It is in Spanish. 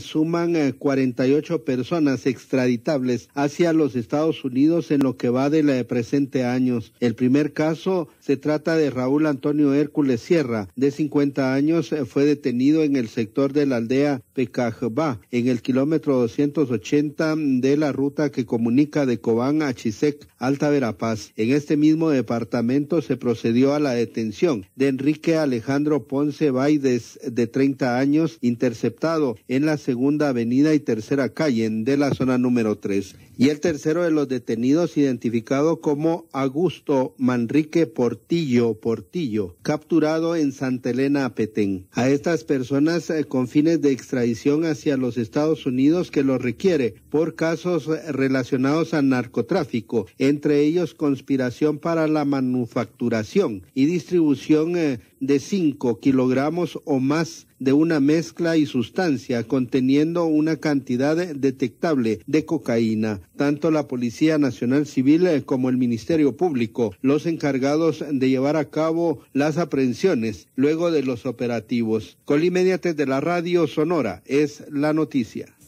suman 48 eh, personas extraditables hacia los Estados Unidos en lo que va de de eh, presente años. El primer caso se trata de Raúl Antonio Hércules Sierra, de 50 años, eh, fue detenido en el sector de la aldea Pecajba, en el kilómetro 280 de la ruta que comunica de Cobán a Chisec, Alta Verapaz. En este mismo departamento se procedió a la detención de Enrique Alejandro Ponce Baides, de 30 años, interceptado en la segunda avenida y tercera calle de la zona número 3. Y el tercero de los detenidos, identificado como Augusto Manrique Portillo Portillo, capturado en Santa Elena, Petén. A estas personas eh, con fines de extradición hacia los Estados Unidos que lo requiere por casos eh, relacionados al narcotráfico, entre ellos conspiración para la manufacturación y distribución eh, de 5 kilogramos o más de una mezcla y sustancia conteniendo una cantidad detectable de cocaína. Tanto la Policía Nacional Civil eh, como el Ministerio Público, los encargados de llevar a cabo las aprehensiones luego de los operativos. inmediate de la radio Sonora es la noticia.